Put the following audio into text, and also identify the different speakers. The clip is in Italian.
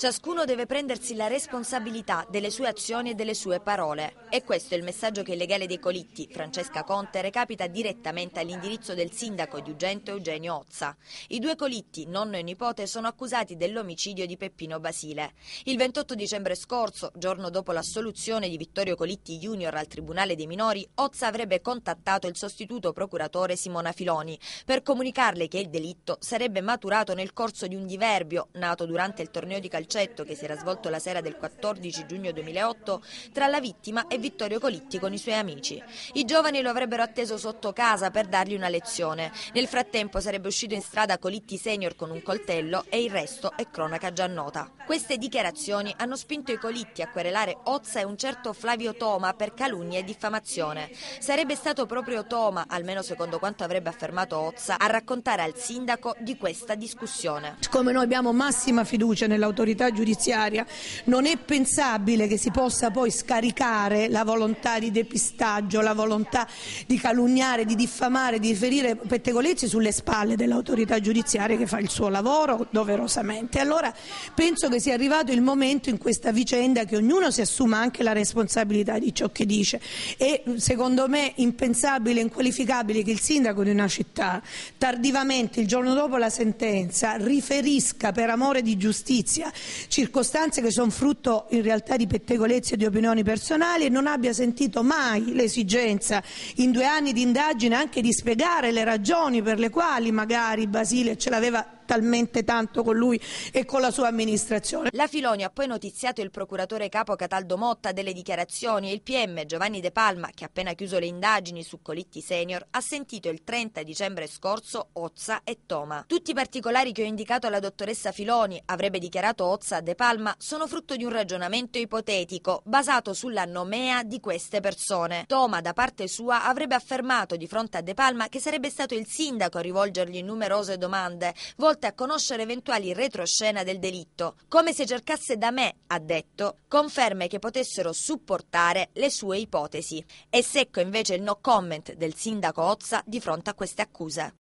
Speaker 1: Ciascuno deve prendersi la responsabilità delle sue azioni e delle sue parole. E questo è il messaggio che il legale dei Colitti, Francesca Conte, recapita direttamente all'indirizzo del sindaco di Ugento Eugenio Ozza. I due Colitti, nonno e nipote, sono accusati dell'omicidio di Peppino Basile. Il 28 dicembre scorso, giorno dopo l'assoluzione di Vittorio Colitti Junior al Tribunale dei Minori, Ozza avrebbe contattato il sostituto procuratore Simona Filoni per comunicarle che il delitto sarebbe maturato nel corso di un diverbio nato durante il torneo di calcio sconcerto che si era svolto la sera del 14 giugno 2008 tra la vittima e Vittorio Colitti con i suoi amici. I giovani lo avrebbero atteso sotto casa per dargli una lezione. Nel frattempo sarebbe uscito in strada Colitti senior con un coltello e il resto è cronaca già nota. Queste dichiarazioni hanno spinto i Colitti a querelare Ozza e un certo Flavio Toma per calunnia e diffamazione. Sarebbe stato proprio Toma, almeno secondo quanto avrebbe affermato Ozza, a raccontare al sindaco di questa discussione.
Speaker 2: Come noi abbiamo massima fiducia nell'autorità autorità giudiziaria, non è pensabile che si possa poi scaricare la volontà di depistaggio, la volontà di calunniare, di diffamare, di ferire pettegolezzi sulle spalle dell'autorità giudiziaria che fa il suo lavoro doverosamente. Allora penso che sia arrivato il momento in questa vicenda che ognuno si assuma anche la responsabilità di ciò che dice. E secondo me impensabile, e inqualificabile che il sindaco di una città tardivamente, il giorno dopo la sentenza, riferisca per amore di giustizia circostanze che sono frutto in realtà di pettegolezze e di opinioni personali e non abbia sentito mai l'esigenza in due anni di indagine anche di spiegare le ragioni per le quali magari Basile ce l'aveva talmente tanto con lui e con la sua amministrazione.
Speaker 1: La Filoni ha poi notiziato il procuratore capo Cataldo Motta delle dichiarazioni e il PM Giovanni De Palma, che ha appena chiuso le indagini su Colitti Senior, ha sentito il 30 dicembre scorso Ozza e Toma. Tutti i particolari che ho indicato alla dottoressa Filoni, avrebbe dichiarato Ozza a De Palma, sono frutto di un ragionamento ipotetico basato sulla nomea di queste persone. Toma, da parte sua, avrebbe affermato di fronte a De Palma che sarebbe stato il sindaco a rivolgergli numerose domande volte volte a conoscere eventuali retroscena del delitto, come se cercasse da me, ha detto, conferme che potessero supportare le sue ipotesi. È secco invece il no comment del sindaco Ozza di fronte a queste accuse.